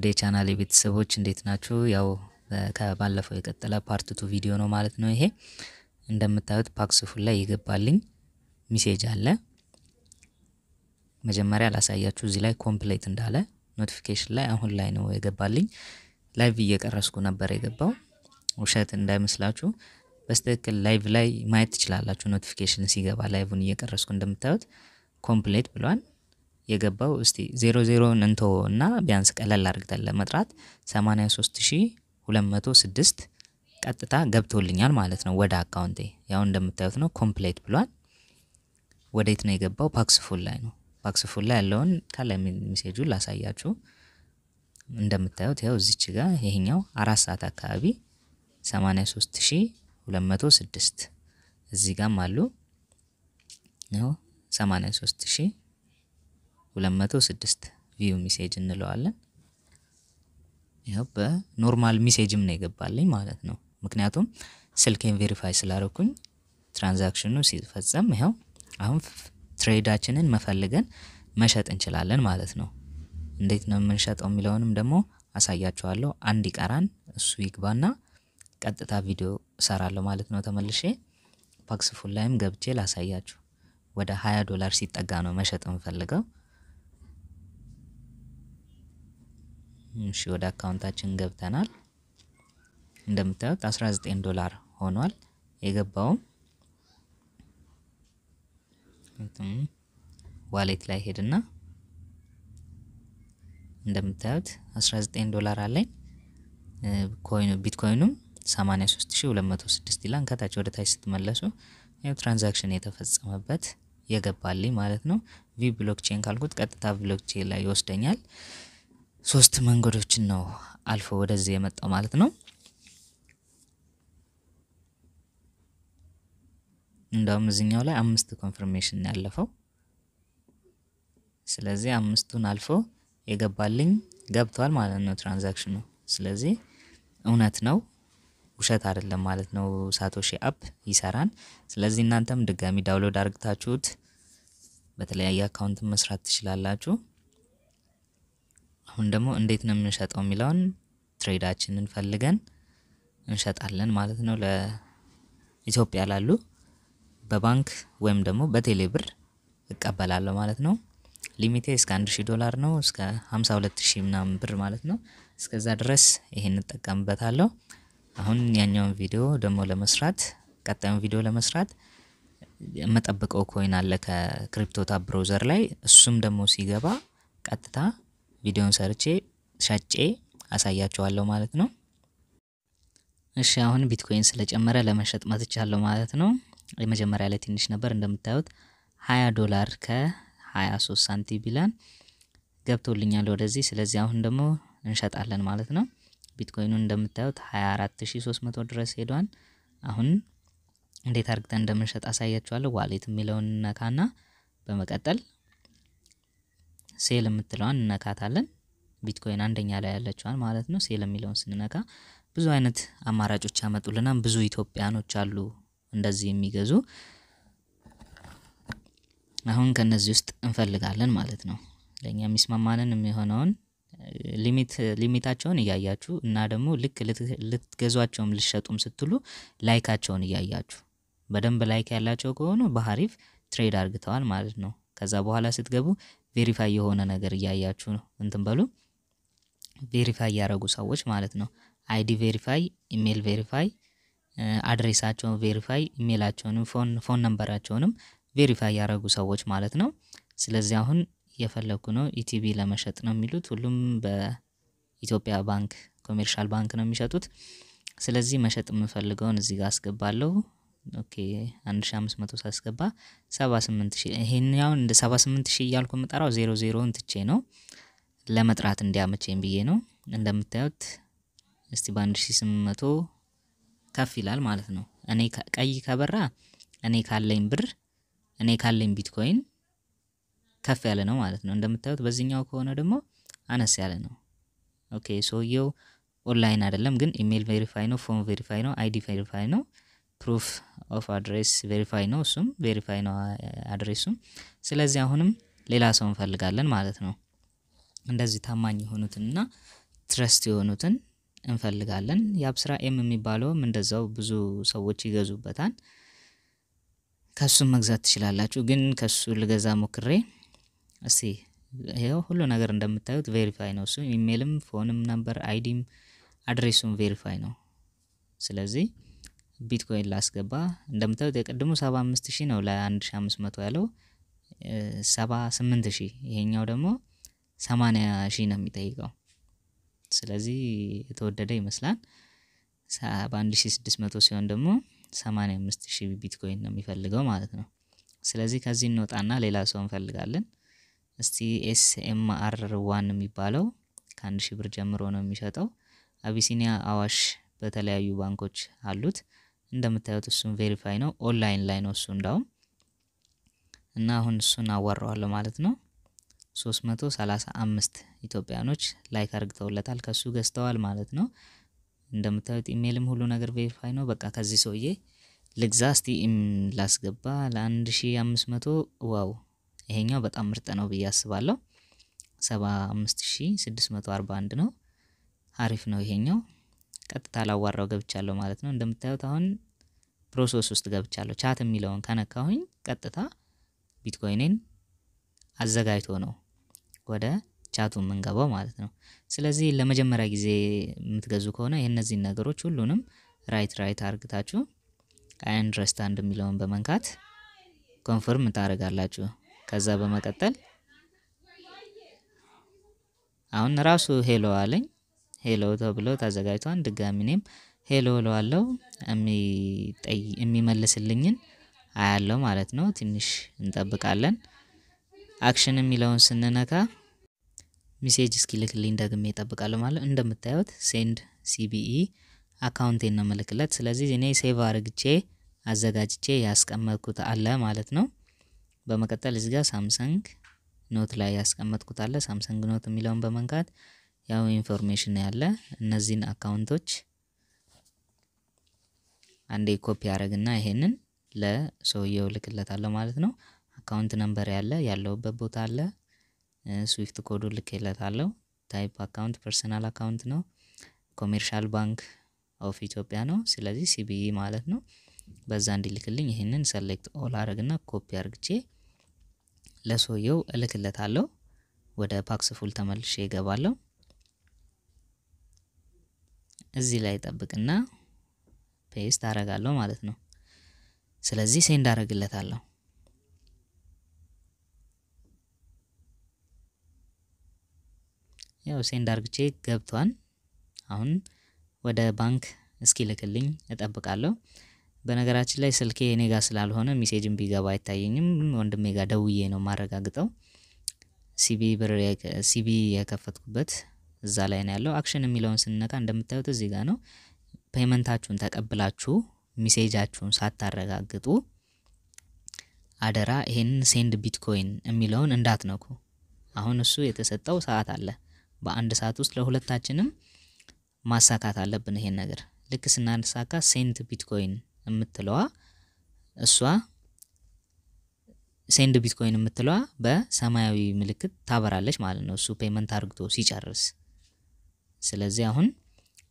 ውድ የቻናል ቤተሰቦች እንዴት ናችሁ? ያው ከባለፈው የቀጠለ ቱ ቪዲዮ ነው ማለት ነው ይሄ። እንደምታዩት ፓክስፉል ላይ ይገባልኝ ሚሴጅ አለ። መጀመሪያ ላሳያችሁ እዚህ ላይ ኮምፕሌት እንዳለ ኖቲፊኬሽን ላይ አሁን ላይ ነው የገባልኝ። ላይቭ እየቀረስኩ ነበር የገባው፣ ውሸት እንዳይመስላችሁ በስትክክል ላይቭ ላይ ማየት ትችላላችሁ። ኖቲፊኬሽን ሲገባ ላይቭን እየቀረስኩ እንደምታዩት ኮምፕሌት ብሏል። የገባው እስቲ ዜሮ ዜሮን እንቶ እና ቢያንስ ቀለል አድርግተን ለመጥራት 83206 ቀጥታ ገብቶልኛል ማለት ነው ወደ አካውንቴ። ያው እንደምታዩት ነው ኮምፕሌት ብሏል። ወዴት ነው የገባው? ፓክስፉል ላይ ነው። ፓክስፉል ላይ ያለውን ከላይ ሚሴጁ ላሳያችሁ። እንደምታዩት ያው እዚች ጋ ይሄኛው አራት ሰዓት አካባቢ 83206 እዚህ ጋም አሉ ያው 83000 206 ቪው ሚሴጅ እንለዋለን። ይኸው በኖርማል ሚሴጅም ነው የገባልኝ ማለት ነው። ምክንያቱም ስልኬን ቬሪፋይ ስላደረኩኝ ትራንዛክሽኑ ሲፈጸም ይኸው አሁን ትሬዳችንን መፈልገን መሸጥ እንችላለን ማለት ነው። እንዴት ነው የምንሸጠው የሚለውንም ደግሞ አሳያችኋለሁ። አንድ ይቀራን፣ እሱ ይግባና ቀጥታ ቪዲዮ እሰራለሁ ማለት ነው። ተመልሼ ፓክስፉል ላይም ገብቼ ላሳያችሁ። ወደ 20 ዶላር ሲጠጋ ነው መሸጥ የምፈልገው። እሺ ወደ አካውንታችን ገብተናል። እንደምታዩት 19 ዶላር ሆኗል የገባውም ዋሌት ላይ ሄድና እንደምታዩት 19 ዶላር አለኝ። ኮይኑ ቢትኮይኑም 83206 ይላል። ከታች ወደ ታች ስትመለሱ ያው ትራንዛክሽን የተፈጸመበት የገባልኝ ማለት ነው። ቪ ብሎክቼን ካልኩት ቀጥታ ብሎክቼን ላይ ይወስደኛል። ሶስት መንገዶችን ነው አልፎ ወደዚህ የመጣው ማለት ነው። እንደውም እዚኛው ላይ አምስት ኮንፍርሜሽን ያለፈው። ስለዚህ አምስቱን አልፎ የገባልኝ ገብቷል ማለት ነው ትራንዛክሽኑ። ስለዚህ እውነት ነው ውሸት አይደለም ማለት ነው። ሳቶሺ አፕ ይሰራን። ስለዚህ እናንተም ድጋሚ ዳውንሎድ አርግታችሁት በተለያየ አካውንት መስራት ትችላላችሁ። አሁን ደግሞ እንዴት ነው የምንሸጠው የሚለውን ትሬዳችንን ፈልገን እንሸጣለን ማለት ነው። ለኢትዮጵያ ላሉ በባንክ ወይም ደግሞ በቴሌ ብር እቀበላለሁ ማለት ነው። ሊሚቴ እስከ 1000 ዶላር ነው፣ እስከ 52000 ምናምን ብር ማለት ነው። እስከዛ ድረስ ይሄን እንጠቀምበታለሁ። አሁን ያኛውን ቪዲዮ ደግሞ ለመስራት ቀጣዩን ቪዲዮ ለመስራት መጠብቀው ኮይን አለ ከክሪፕቶታ ብሮዘር ላይ እሱም ደግሞ ሲገባ ቀጥታ ቪዲዮን ሰርቼ ሸጬ አሳያችኋለሁ ማለት ነው። እሺ አሁን ቢትኮይን ስለጨመረ ለመሸጥ መጥቻለሁ ማለት ነው። የመጀመሪያ ላይ ትንሽ ነበር እንደምታዩት 20 ዶላር ከ23 ሳንቲም ቢላን ገብቶልኛል ወደዚህ። ስለዚህ አሁን ደግሞ እንሸጣለን ማለት ነው። ቢትኮይኑ እንደምታዩት 24300 ድረስ ሄዷል። አሁን እንዴት አርግተን እንደምንሸጥ አሳያችኋለሁ። ዋሌት የሚለውን ነካና በመቀጠል ሴል የምትለዋን እነካታለን። ቢትኮይን አንደኛ ላይ ያለችዋን ማለት ነው። ሴል የሚለውን ስንነካ ብዙ አይነት አማራጮች ያመጡልና ብዙ ኢትዮጵያኖች አሉ እንደዚህ የሚገዙ። አሁን ከነዚህ ውስጥ እንፈልጋለን ማለት ነው። ለእኛ የሚስማማንን የሚሆነውን ሊሚት ሊሚታቸውን እያያችሁ እና ደግሞ ልክ ልትገዟቸውም ልሸጡም ስትሉ ላይካቸውን እያያችሁ በደንብ ላይክ ያላቸው ከሆኑ በሀሪፍ ትሬድ አርግተዋል ማለት ነው። ከዛ በኋላ ስትገቡ ቬሪፋይ የሆነ ነገር እያያችሁ ነው እንትን በሉ ቬሪፋይ ያደረጉ ሰዎች ማለት ነው። አይዲ ቬሪፋይ፣ ኢሜል ቬሪፋይ፣ አድሬሳቸውን ቬሪፋይ፣ ኢሜላቸውንም ፎን ነንበራቸውንም ቬሪፋይ ያደረጉ ሰዎች ማለት ነው። ስለዚህ አሁን እየፈለግኩ ነው። ኢቲቪ ለመሸጥ ነው የሚሉት ሁሉም በኢትዮጵያ ባንክ ኮሜርሻል ባንክ ነው የሚሸጡት። ስለዚህ መሸጥ የምፈልገውን እዚህ ጋር አስገባለሁ። ኦኬ መቶ ሳስገባ 78000 ይሄኛውን እንደ ሺ እያልኩ የምጠራው ዜሮ ዜሮን ትቼ ነው ለመጥራት እንዲያመቸኝ ብዬ ነው። እንደምታዩት እስቲ በ1800 ከፍ ይላል ማለት ነው። እኔ ቀይ ከበራ እኔ ካለኝ ብር እኔ ካለኝ ቢትኮይን ከፍ ያለ ነው ማለት ነው። እንደምታዩት በዚህኛው ከሆነ ደግሞ አነስ ያለ ነው። ኦኬ ሰውየው ኦንላይን አይደለም ግን ኢሜል ቬሪፋይ ነው፣ ፎን ቬሪፋይ ነው፣ አይዲ ቬሪፋይ ነው። ፕሩፍ ኦፍ አድሬስ ቬሪፋይ ነው። እሱም ቬሪፋይ ነው አድሬሱም። ስለዚህ አሁንም ሌላ ሰው እንፈልጋለን ማለት ነው። እንደዚህ ታማኝ የሆኑትንና ትረስት የሆኑትን እንፈልጋለን። የአብስራ ኤም የሚባለውም እንደዛው ብዙ ሰዎች ይገዙበታል። ከሱም መግዛት ትችላላችሁ። ግን ከሱ ልገዛ ሞክሬ እስቲ ይኸው ሁሉ ነገር እንደምታዩት ቬሪፋይ ነው። እሱ ኢሜልም፣ ፎንም፣ ነበር አይዲም አድሬሱም ቬሪፋይ ነው። ስለዚህ ቢትኮይን ላስገባ እንደምታዩት የቀድሞ 75 ሺህ ነው ለ1500 ያለው 78 ሺህ ይሄኛው ደግሞ 80 ሺህ ነው የሚጠይቀው። ስለዚህ የተወደደ ይመስላል። በ1600 ሲሆን ደግሞ 85 ሺህ ቢትኮይን ነው የሚፈልገው ማለት ነው። ስለዚህ ከዚህ እንወጣና ሌላ ሰው እንፈልጋለን። እስቲ ኤስኤምአር ዋን የሚባለው ከአንድ ሺህ ብር ጀምሮ ነው የሚሸጠው። አቢሲኒያ አዋሽ በተለያዩ ባንኮች አሉት። እንደምታዩት እሱም ቬሪፋይ ነው። ኦንላይን ላይ ነው እሱ እንዳውም እና አሁን እሱን አዋራዋለሁ ማለት ነው። 335 ኢትዮጵያኖች ላይክ አርግተውለታል ከሱ ገዝተዋል ማለት ነው። እንደምታዩት ኢሜልም ሁሉ ነገር ቬሪፋይ ነው። በቃ ከዚህ ሰውዬ ልግዛ እስቲ ላስገባ ለ1500 ዋው ይሄኛው በጣም ምርጥ ነው ብዬ አስባለሁ። 75641 ነው። አሪፍ ነው ይሄኛው። ቀጥታ ላዋራው ገብቻለሁ ማለት ነው። እንደምታዩት አሁን ፕሮሰስ ውስጥ ገብቻለሁ። ቻት የሚለውን ከነካሁኝ ቀጥታ ቢትኮይንን አዘጋጅቶ ነው ወደ ቻቱ የምንገባው ማለት ነው። ስለዚህ ለመጀመሪያ ጊዜ የምትገዙ ከሆነ የእነዚህን ነገሮች ሁሉንም ራይት ራይት አርግታችሁ አንደርስታንድ የሚለውን በመንካት ኮንፈርም ታደርጋላችሁ። ከዛ በመቀጠል አሁን ራሱ ሄሎ አለኝ። ሄሎ ተብሎ ተዘጋጅቷን ድጋሚ እኔም ሄሎ እለዋለሁ የሚመልስልኝን አያለው ማለት ነው። ትንሽ እንጠብቃለን። አክሽን የሚለውን ስንነካ ሚሴጅ እስኪልክልኝ ደግሜ እጠብቃለሁ ማለት እንደምታዩት ሴንድ ሲቢኢ አካውንቴን ነው ምልክለት። ስለዚህ እኔ ሴቭ አርግቼ አዘጋጅቼ ያስቀመጥኩት አለ ማለት ነው። በመቀጠል እዚህ ሳምሰንግ ኖት ላይ ያስቀመጥኩት አለ። ሳምሰንግ ኖት የሚለውን በመንካት ያው ኢንፎርሜሽን ያለ እነዚህን አካውንቶች አንዴ ኮፒ አረግና ይሄንን ለሰውየው ልክለታለሁ ማለት ነው። አካውንት ነምበር ያለ ያለውበት ቦታ አለ። ስዊፍት ኮዱ ልክለታለሁ። ታይፕ አካውንት ፐርሰናል አካውንት ነው። ኮሜርሻል ባንክ ኦፍ ኢትዮጵያ ነው። ስለዚህ ሲቢኢ ማለት ነው። በዛ እንዲልክልኝ ይህንን ሰሌክት ኦል አረግና ኮፒ አርግቼ ለሰውየው እልክለታለሁ። ወደ ፓክስ ፉል ተመልሼ ይገባለሁ። እዚህ ላይ ጠብቅና ፔስት አረጋለሁ ማለት ነው። ስለዚህ ሴንድ አረግለታለሁ። ያው ሴንድ አርግቼ ገብቷን። አሁን ወደ ባንክ እስኪልክልኝ እጠብቃለሁ። በነገራችን ላይ ስልኬ እኔ ጋር ስላልሆነ ሚሴጅን ቢገባ አይታየኝም። ወንድሜ ጋር ደውዬ ነው ማረጋግጠው ሲቢ ብር ሲቢ የከፈትኩበት እዛ ላይ ነው ያለው። አክሽን የሚለውን ስንነካ እንደምታዩት እዚህ ጋር ነው። ፔመንታችሁን ተቀብላችሁ ሚሴጃችሁን ሳታረጋግጡ አደራ ይሄንን ሴንድ ቢትኮይን የሚለውን እንዳትነኩ። አሁን እሱ የተሰጠው ሰዓት አለ። በአንድ ሰዓት ውስጥ ለሁለታችንም ማሳካት አለብን ይሄን ነገር። ልክ ስናሳካ ሴንድ ቢትኮይን የምትለዋ እሷ ሴንድ ቢትኮይን የምትለዋ በሰማያዊ ምልክት ታበራለች ማለት ነው። እሱ ፔመንት አድርግቶ ሲጨርስ ስለዚህ አሁን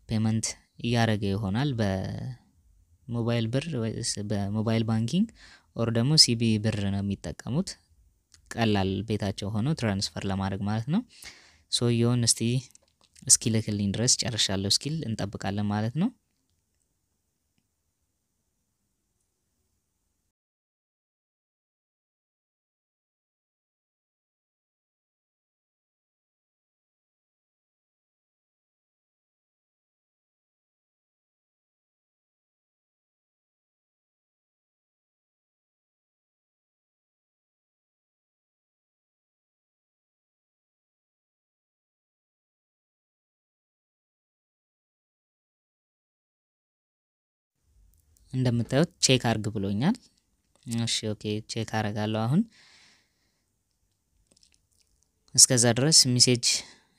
ፔመንት እያደረገ ይሆናል በሞባይል ብር በሞባይል ባንኪንግ ኦር ደግሞ ሲቢ ብር ነው የሚጠቀሙት ቀላል ቤታቸው ሆኖ ትራንስፈር ለማድረግ ማለት ነው። ሰውየውን እስቲ እስኪልክልኝ ድረስ ጨርሻለሁ እስኪል እንጠብቃለን ማለት ነው። እንደምታዩት ቼክ አርግ ብሎኛል። እሺ ኦኬ ቼክ አረጋለሁ። አሁን እስከዛ ድረስ ሚሴጅ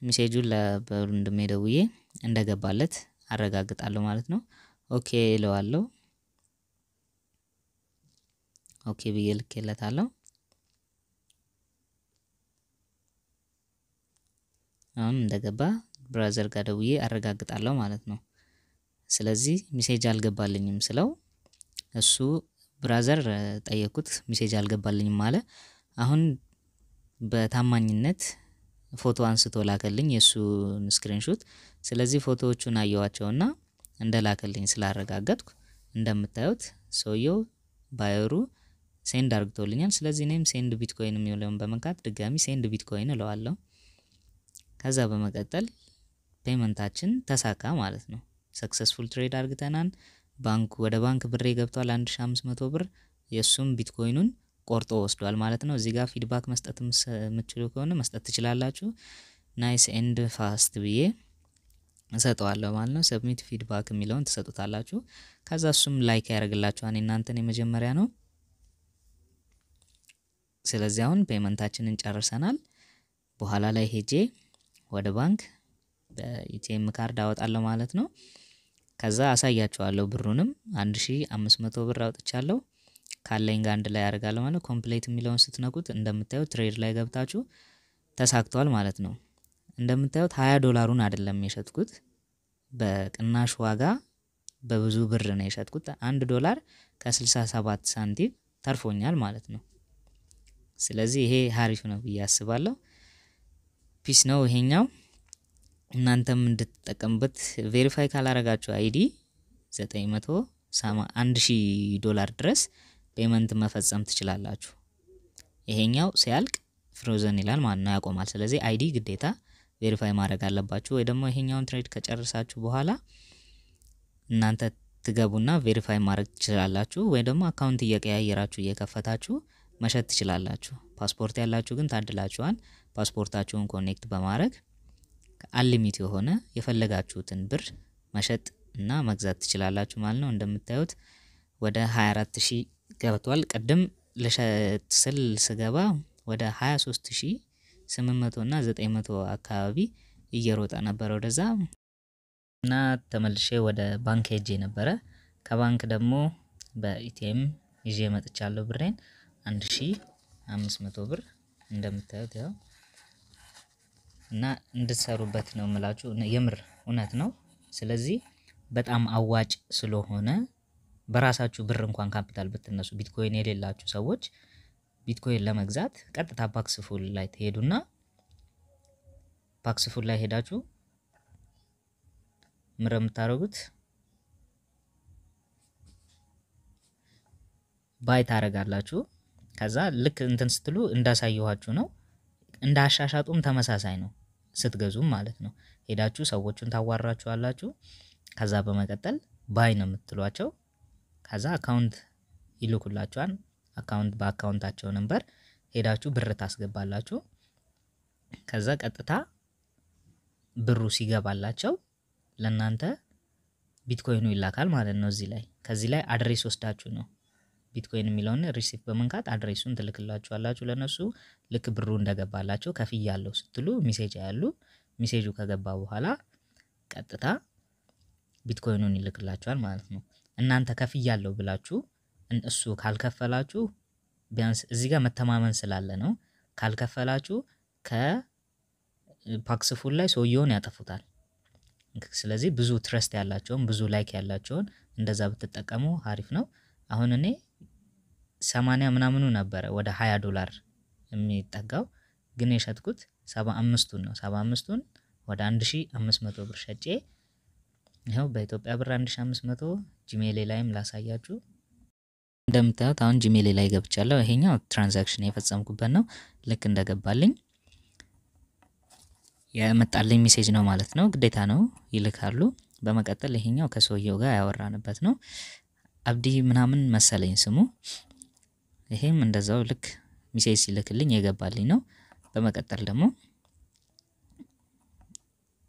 ሚሴጁን ለበሩ ደውዬ እንደገባለት አረጋግጣለሁ ማለት ነው። ኦኬ እለዋለሁ። ኦኬ ብዬ ልኬለታለሁ። አሁን እንደገባ ብራዘር ጋር ደውዬ አረጋግጣለሁ ማለት ነው። ስለዚህ ሚሴጅ አልገባልኝም ስለው እሱ ብራዘር ጠየኩት ሚሴጅ አልገባልኝም አለ። አሁን በታማኝነት ፎቶ አንስቶ ላከልኝ የእሱን ስክሪንሾት። ስለዚህ ፎቶዎቹን አየዋቸውና እንደ ላከልኝ ስላረጋገጥኩ እንደምታዩት ሰውየው ባየሩ ሴንድ አርግቶልኛል። ስለዚህ እኔም ሴንድ ቢትኮይን የሚለውን በመንካት ድጋሚ ሴንድ ቢትኮይን እለዋለሁ። ከዛ በመቀጠል ፔመንታችን ተሳካ ማለት ነው። ሰክሰስፉል ትሬድ አርግተናል። ባንኩ ወደ ባንክ ብሬ ገብቷል 1500 ብር የእሱም ቢትኮይኑን ቆርጦ ወስዷል ማለት ነው። እዚህ ጋር ፊድባክ መስጠት የምትችሉ ከሆነ መስጠት ትችላላችሁ። ናይስ ኤንድ ፋስት ብዬ እሰጠዋለሁ ማለት ነው። ሰብሚት ፊድባክ የሚለውን ትሰጡታላችሁ። ከዛ እሱም ላይክ ያደርግላችኋል። እናንተን የመጀመሪያ ነው። ስለዚህ አሁን ፔመንታችንን ጨርሰናል። በኋላ ላይ ሄጄ ወደ ባንክ በኢቲኤም ካርድ አወጣለሁ ማለት ነው። ከዛ አሳያቸዋለሁ ብሩንም 1500 ብር አውጥቻለሁ ካለኝ ጋር አንድ ላይ አደርጋለሁ ማለት ኮምፕሌት የሚለውን ስትነቁት እንደምታዩት ትሬድ ላይ ገብታችሁ ተሳክቷል ማለት ነው። እንደምታዩት 20 ዶላሩን አይደለም የሸጥኩት በቅናሽ ዋጋ በብዙ ብር ነው የሸጥኩት። አንድ ዶላር ከ67 ሳንቲም ተርፎኛል ማለት ነው። ስለዚህ ይሄ ሀሪፍ ነው ብዬ አስባለሁ። ፒስ ነው ይሄኛው። እናንተም እንድትጠቀምበት ቬሪፋይ ካላረጋችሁ አይዲ 900 መቶ አንድ ሺ ዶላር ድረስ ፔመንት መፈጸም ትችላላችሁ። ይሄኛው ሲያልቅ ፍሮዘን ይላል ማለት ነው፣ ያቆማል። ስለዚህ አይዲ ግዴታ ቬሪፋይ ማድረግ አለባችሁ። ወይ ደግሞ ይሄኛውን ትሬድ ከጨረሳችሁ በኋላ እናንተ ትገቡና ቬሪፋይ ማድረግ ትችላላችሁ። ወይ ደግሞ አካውንት እየቀያየራችሁ እየከፈታችሁ መሸጥ ትችላላችሁ። ፓስፖርት ያላችሁ ግን ታድላችኋል። ፓስፖርታችሁን ኮኔክት በማድረግ አንሊሚት የሆነ የፈለጋችሁትን ብር መሸጥ እና መግዛት ትችላላችሁ ማለት ነው። እንደምታዩት ወደ 24 ሺህ ገብቷል። ቅድም ልሸጥ ስል ስገባ ወደ 23 ሺህ 800 እና 900 አካባቢ እየሮጠ ነበረ ወደዛ እና ተመልሼ ወደ ባንክ ሄጄ ነበረ። ከባንክ ደግሞ በኢቲኤም ይዤ መጥቻለሁ ብሬን 1500 ብር እንደምታዩት ያው እና እንድትሰሩበት ነው የምላችሁ። የምር እውነት ነው። ስለዚህ በጣም አዋጭ ስለሆነ በራሳችሁ ብር እንኳን ካፒታል ብትነሱ ቢትኮይን የሌላችሁ ሰዎች ቢትኮይን ለመግዛት ቀጥታ ፓክስፉል ላይ ትሄዱና ፓክስፉል ላይ ሄዳችሁ ምር የምታደርጉት ባይ ታደርጋላችሁ። ከዛ ልክ እንትን ስትሉ እንዳሳየኋችሁ ነው። እንዳሻሻጡም ተመሳሳይ ነው። ስትገዙም ማለት ነው። ሄዳችሁ ሰዎቹን ታዋራችኋላችሁ። ከዛ በመቀጠል ባይ ነው የምትሏቸው። ከዛ አካውንት ይልኩላችኋል። አካውንት በአካውንታቸው ነንበር ሄዳችሁ ብር ታስገባላችሁ። ከዛ ቀጥታ ብሩ ሲገባላቸው ለእናንተ ቢትኮይኑ ይላካል ማለት ነው። እዚህ ላይ ከዚህ ላይ አድሬስ ወስዳችሁ ነው ቢትኮይን የሚለውን ሪሲፕት በመንካት አድሬሱን ትልክላችኋላችሁ። ለነሱ ልክ ብሩ እንደገባላቸው ከፍያለሁ ስትሉ ሚሴጅ ያሉ ሚሴጁ ከገባ በኋላ ቀጥታ ቢትኮይኑን ይልክላችኋል ማለት ነው። እናንተ ከፍያለሁ ብላችሁ እሱ ካልከፈላችሁ ቢያንስ እዚህ ጋር መተማመን ስላለ ነው። ካልከፈላችሁ ከፓክስፉል ላይ ሰውየውን ያጠፉታል። ስለዚህ ብዙ ትረስት ያላቸውን ብዙ ላይክ ያላቸውን እንደዛ ብትጠቀሙ አሪፍ ነው። አሁን እኔ ሰማንያ ምናምኑ ነበረ ወደ ሀያ ዶላር የሚጠጋው ግን የሸጥኩት ሰባ አምስቱን ነው። ሰባ አምስቱን ወደ አንድ ሺ አምስት መቶ ብር ሸጬ ይኸው በኢትዮጵያ ብር አንድ ሺ አምስት መቶ ጂሜሌ ላይም ላሳያችሁ። እንደምታዩት አሁን ጂሜሌ ላይ ገብቻለሁ። ይሄኛው ትራንዛክሽን የፈጸምኩበት ነው። ልክ እንደገባልኝ የመጣልኝ ሜሴጅ ነው ማለት ነው። ግዴታ ነው ይልካሉ። በመቀጠል ይሄኛው ከሰውየው ጋር ያወራንበት ነው። አብዲ ምናምን መሰለኝ ስሙ ይሄም እንደዛው ልክ ሚሴጅ ሲልክልኝ የገባልኝ ነው። በመቀጠል ደግሞ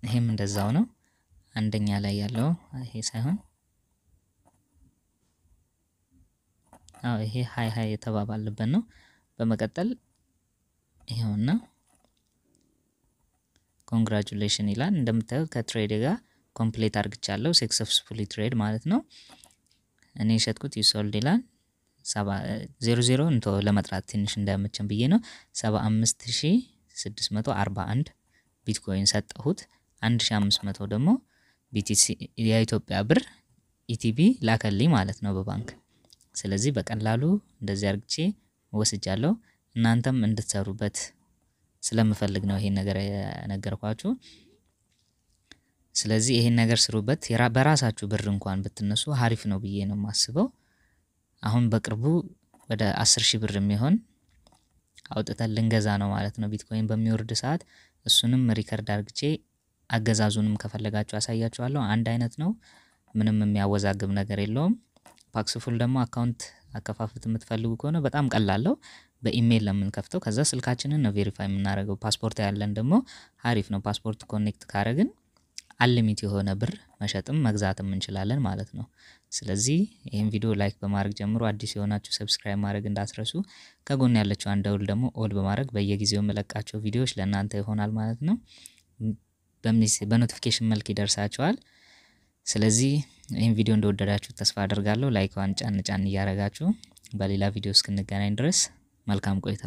ይሄም እንደዛው ነው። አንደኛ ላይ ያለው ይሄ ሳይሆን አዎ ይሄ ሀይ ሀይ የተባባልበት ነው። በመቀጠል ይሄውና ኮንግራጁሌሽን ይላል። እንደምታዩት ከትሬድ ጋር ኮምፕሌት አርግቻለሁ። ሰክሰስፉሊ ትሬድ ማለት ነው። እኔ የሸጥኩት ይሶልድ ይላል። ሰባ ዜሮ ዜሮ እንቶ ለመጥራት ትንሽ እንዳያመቸን ብዬ ነው። 75641 ቢትኮይን ሰጠሁት። 1500 ደግሞ ቢቲሲ የኢትዮጵያ ብር ኢቲቢ ላከልኝ ማለት ነው በባንክ። ስለዚህ በቀላሉ እንደዚህ አርግቼ ወስጃለሁ። እናንተም እንድትሰሩበት ስለምፈልግ ነው ይሄን ነገር የነገርኳችሁ። ስለዚህ ይሄን ነገር ስሩበት። በራሳችሁ ብር እንኳን ብትነሱ ሀሪፍ ነው ብዬ ነው የማስበው። አሁን በቅርቡ ወደ አስር ሺህ ብር የሚሆን አውጥተን ልንገዛ ነው ማለት ነው። ቢትኮይን በሚወርድ ሰዓት እሱንም ሪከርድ አርግቼ አገዛዙንም ከፈለጋችሁ አሳያችኋለሁ። አንድ አይነት ነው፣ ምንም የሚያወዛግብ ነገር የለውም። ፓክስፉል ደግሞ አካውንት አከፋፍት የምትፈልጉ ከሆነ በጣም ቀላለው። በኢሜይል ለምንከፍተው ከዛ ስልካችንን ነው ቬሪፋይ የምናደርገው። ፓስፖርት ያለን ደግሞ አሪፍ ነው። ፓስፖርት ኮኔክት ካረግን አንሊሚት የሆነ ብር መሸጥም መግዛትም እንችላለን ማለት ነው። ስለዚህ ይህን ቪዲዮ ላይክ በማድረግ ጀምሮ አዲስ የሆናችሁ ሰብስክራይብ ማድረግ እንዳትረሱ። ከጎን ያለችው አንድ ደውል ደግሞ ኦል በማድረግ በየጊዜው የምለቃቸው ቪዲዮዎች ለእናንተ ይሆናል ማለት ነው። በኖቲፊኬሽን መልክ ይደርሳቸዋል። ስለዚህ ይህን ቪዲዮ እንደወደዳችሁ ተስፋ አደርጋለሁ። ላይክዋን ጫን ጫን እያደረጋችሁ በሌላ ቪዲዮ እስክንገናኝ ድረስ መልካም ቆይታ